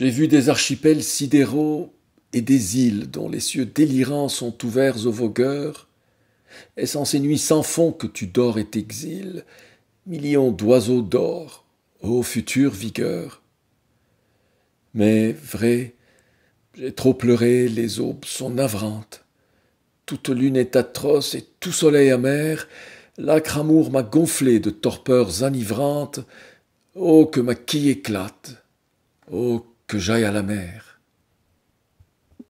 J'ai vu des archipels sidéraux et des îles dont les cieux délirants sont ouverts aux vogueurs. et ce ces nuits sans fond que tu dors et t'exiles Millions d'oiseaux d'or, ô future vigueur Mais, vrai, j'ai trop pleuré, les aubes sont navrantes. Toute lune est atroce et tout soleil amer. L'acre amour m'a gonflé de torpeurs enivrantes. Ô oh, que ma quille éclate! Ô oh, que j'aille à la mer.